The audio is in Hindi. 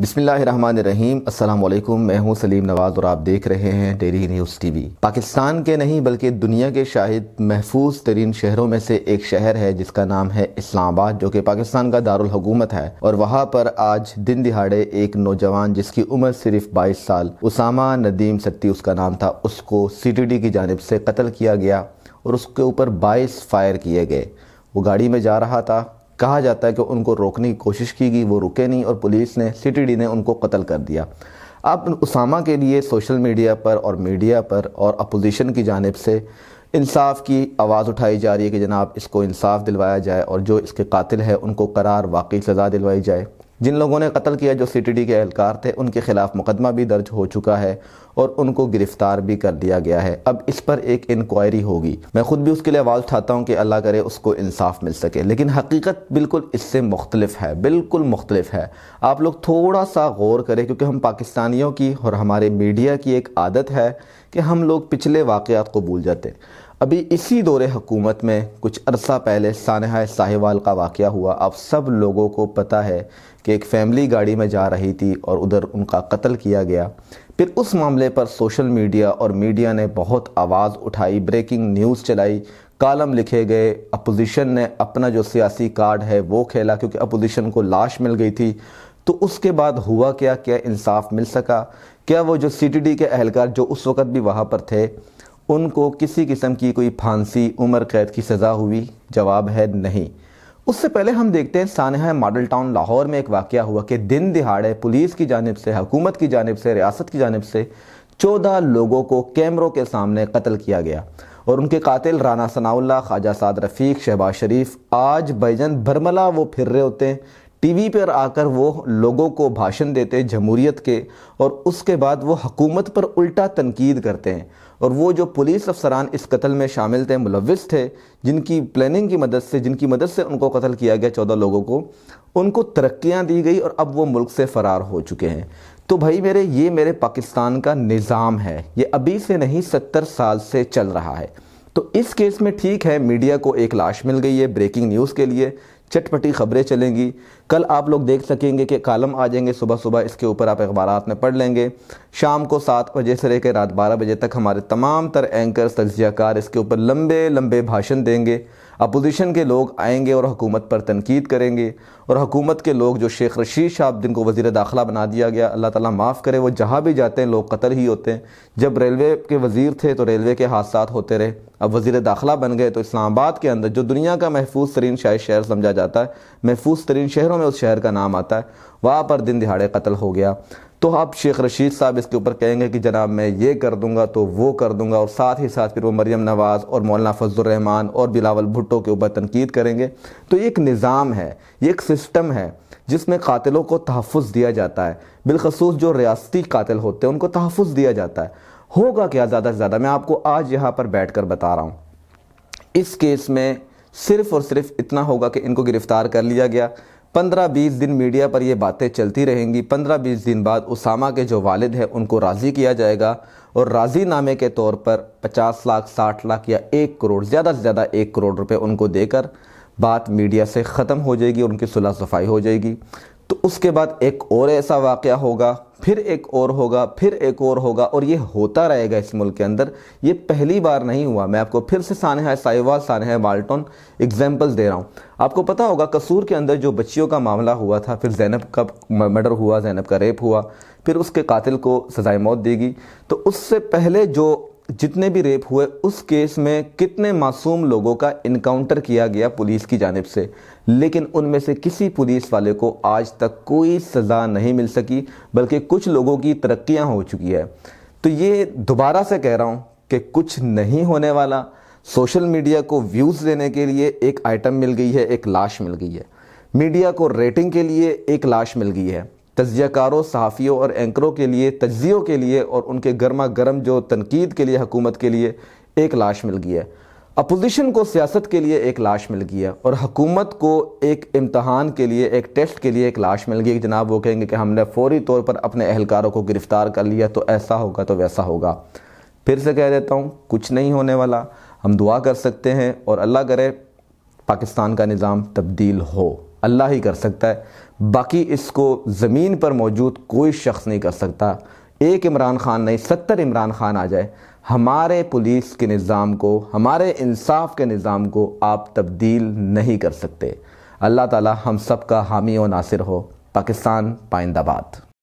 बिसमीम असलम मैं हूं सलीम नवाज़ और आप देख रहे हैं डेली न्यूज़ टीवी पाकिस्तान के नहीं बल्कि दुनिया के शाहिद महफूज तरीन शहरों में से एक शहर है जिसका नाम है इस्लामाबाद जो कि पाकिस्तान का दारकूमत है और वहां पर आज दिन दिहाड़े एक नौजवान जिसकी उम्र सिर्फ बाईस साल उसामा नदीम सत्ती उसका नाम था उसको सी की जानब से कत्ल किया गया और उसके ऊपर बाईस फायर किए गए वो गाड़ी में जा रहा था कहा जाता है कि उनको रोकने की कोशिश की गई वो रुके नहीं और पुलिस ने सी ने उनको कत्ल कर दिया अब उसामा के लिए सोशल मीडिया पर और मीडिया पर और अपोजिशन की जानब से इंसाफ की आवाज़ उठाई जा रही है कि जनाब इसको इंसाफ दिलवाया जाए और जो इसके कातिल है उनको करार वाकई सज़ा दिलवाई जाए जिन लोगों ने कत्ल किया जो सी के एहलकार थे उनके खिलाफ मुकदमा भी दर्ज हो चुका है और उनको गिरफ्तार भी कर दिया गया है अब इस पर एक इंक्वायरी होगी मैं खुद भी उसके लिए आवाज़ उठाता हूँ कि अल्लाह करे उसको इंसाफ मिल सके लेकिन हकीकत बिल्कुल इससे मुख्तलिफ है बिल्कुल मुख्तलिफ है आप लोग थोड़ा सा गौर करें क्योंकि हम पाकिस्तानियों की और हमारे मीडिया की एक आदत है कि हम लोग पिछले वाक़ात को भूल जाते हैं अभी इसी दौरे हुकूमत में कुछ अरसा पहले सानहा साहिवाल का वाक़ हुआ अब सब लोगों को पता है कि एक फ़ैमिली गाड़ी में जा रही थी और उधर उनका कत्ल किया गया फिर उस मामले पर सोशल मीडिया और मीडिया ने बहुत आवाज़ उठाई ब्रेकिंग न्यूज़ चलाई कालम लिखे गए अपोजिशन ने अपना जो सियासी कार्ड है वो खेला क्योंकि अपोजिशन को लाश मिल गई थी तो उसके बाद हुआ क्या क्या इंसाफ मिल सका क्या वो जो सी के अहलकार जो उस वक़्त भी वहाँ पर थे उनको किसी किस्म की कोई फांसी उम्र कैद की सज़ा हुई जवाब है नहीं उससे पहले हम देखते हैं सानहा मॉडल टाउन लाहौर में एक वाक़ हुआ कि दिन दिहाड़े पुलिस की जानब से हुकूमत की जानब से रियासत की जानब से चौदह लोगों को कैमरों के सामने कत्ल किया गया और उनके कातिल राना सनाउल्ला ख्वाजा साद रफ़ीक शहबाज शरीफ आज बैजन भरमला वो फिर रहे होते हैं टीवी पर आकर वो लोगों को भाषण देते जमहूरीत के और उसके बाद वो हकूमत पर उल्टा तनकीद करते हैं और वो जो पुलिस अफसरान इस कत्ल में शामिल थे मुलविस थे जिनकी प्लानिंग की मदद से जिनकी मदद से उनको कत्ल किया गया चौदह लोगों को उनको तरक्याँ दी गई और अब वो मुल्क से फ़रार हो चुके हैं तो भाई मेरे ये मेरे पाकिस्तान का निज़ाम है ये अभी से नहीं सत्तर साल से चल रहा है तो इस केस में ठीक है मीडिया को एक लाश मिल गई है ब्रेकिंग न्यूज़ के लिए चटपटी खबरें चलेंगी कल आप लोग देख सकेंगे कि कालम आ जाएंगे सुबह सुबह इसके ऊपर आप अखबार में पढ़ लेंगे शाम को सात बजे से लेकर रात बारह बजे तक हमारे तमाम तर एंकर तजियाकार इसके ऊपर लंबे लंबे भाषण देंगे अपोजिशन के लोग आएंगे और हुकूमत पर तनकीद करेंगे और हकूमत के लोग जो शेख रशीद साहब जिनको वज़ी दाखिला बना दिया गया अल्लाह ताला माफ़ करे वो जहाँ भी जाते हैं लोग कतल ही होते हैं जब रेलवे के वज़ीर थे तो रेलवे के हादसा होते रहे अब वज़ी दाखिला बन गए तो इस्लामाबाद के अंदर जो दुनिया का महफूज तरीन शायद शहर समझा जाता है महफूज तरीन शहरों में उस शहर का नाम आता है वहाँ पर दिन दिहाड़े कत्ल हो गया तो आप शेख रशीद साहब इसके ऊपर कहेंगे कि जनाब मैं ये कर दूंगा तो वो कर दूंगा और साथ ही साथ फिर वो मरियम नवाज़ और मौलाना फजलरहमान और बिलावल भुट्टो के ऊपर तनकीद करेंगे तो ये एक निज़ाम है ये एक सिस्टम है जिसमें कातिलों को तहफ़ दिया जाता है बिलखसूस जो रियासती कातिल होते हैं उनको तहफ़ दिया जाता है होगा क्या ज़्यादा से ज़्यादा मैं आपको आज यहाँ पर बैठ कर बता रहा हूँ इस केस में सिर्फ और सिर्फ इतना होगा कि इनको गिरफ़्तार कर लिया गया पंद्रह बीस दिन मीडिया पर ये बातें चलती रहेंगी पंद्रह बीस दिन बाद उसामा के जो वालिद हैं उनको राज़ी किया जाएगा और राज़ी नामे के तौर पर पचास लाख साठ लाख या एक करोड़ ज़्यादा से ज़्यादा एक करोड़ रुपए उनको देकर बात मीडिया से ख़त्म हो जाएगी और उनकी सुलह सफाई हो जाएगी तो उसके बाद एक और ऐसा वाक़ होगा फिर एक और होगा फिर एक और होगा और ये होता रहेगा इस मुल्क के अंदर ये पहली बार नहीं हुआ मैं आपको फिर से सानहा साहिवाल सानहा बाल्टन एग्जाम्पल दे रहा हूँ आपको पता होगा कसूर के अंदर जो बच्चियों का मामला हुआ था फिर जैनब का मर्डर हुआ जैनब का रेप हुआ फिर उसके कातिल को सजाए मौत देगी तो उससे पहले जो जितने भी रेप हुए उस केस में कितने मासूम लोगों का इनकाउंटर किया गया पुलिस की जानब से लेकिन उनमें से किसी पुलिस वाले को आज तक कोई सज़ा नहीं मिल सकी बल्कि कुछ लोगों की तरक्याँ हो चुकी है तो ये दोबारा से कह रहा हूँ कि कुछ नहीं होने वाला सोशल मीडिया को व्यूज़ देने के लिए एक आइटम मिल गई है एक लाश मिल गई है मीडिया को रेटिंग के लिए एक लाश मिल गई है तजियाकारों सहाफ़ियों और एंकरों के लिए तजियों के लिए और उनके गर्मा गर्म जो तनकीद के लिए हकूमत के लिए एक लाश मिल गई है अपोजिशन को सियासत के लिए एक लाश मिल गई है और हकूमत को एक इम्तहान के लिए एक टेस्ट के लिए एक लाश मिल गई जनाब वो कहेंगे कि हमने फौरी तौर पर अपने अहलकारों को गिरफ़्तार कर लिया तो ऐसा होगा तो वैसा होगा फिर से कह देता हूँ कुछ नहीं होने वाला हम दुआ कर सकते हैं और अल्लाह करे पाकिस्तान का निज़ाम तब्दील हो अल्लाह ही कर सकता है बाकी इसको ज़मीन पर मौजूद कोई शख्स नहीं कर सकता एक इमरान खान नहीं सत्तर इमरान खान आ जाए हमारे पुलिस के निज़ाम को हमारे इंसाफ के निज़ाम को आप तब्दील नहीं कर सकते अल्लाह ताला हम सब का हामी और नासिर हो पाकिस्तान पाइंदाबाद